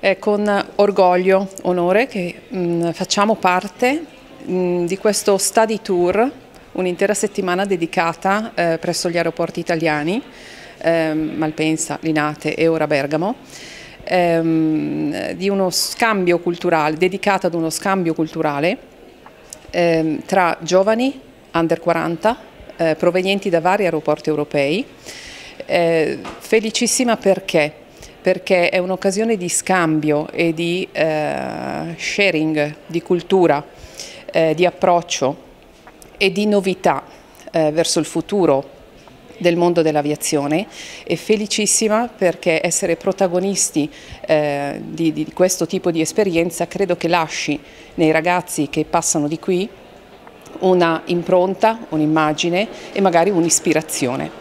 È eh, con orgoglio, onore che mh, mm, facciamo parte mh, mm, di questo study tour, un'intera settimana dedicata eh, presso gli aeroporti italiani, eh, Malpensa, Linate e ora Bergamo ehm, di uno scambio culturale, dedicato ad uno scambio culturale ehm, tra giovani under 40 eh, provenienti da vari aeroporti europei. Eh, felicissima perché? perché è un'occasione di scambio e di eh, sharing di cultura, eh, di approccio e di novità eh, verso il futuro del mondo dell'aviazione e felicissima perché essere protagonisti eh, di, di questo tipo di esperienza credo che lasci nei ragazzi che passano di qui una impronta, un'immagine e magari un'ispirazione.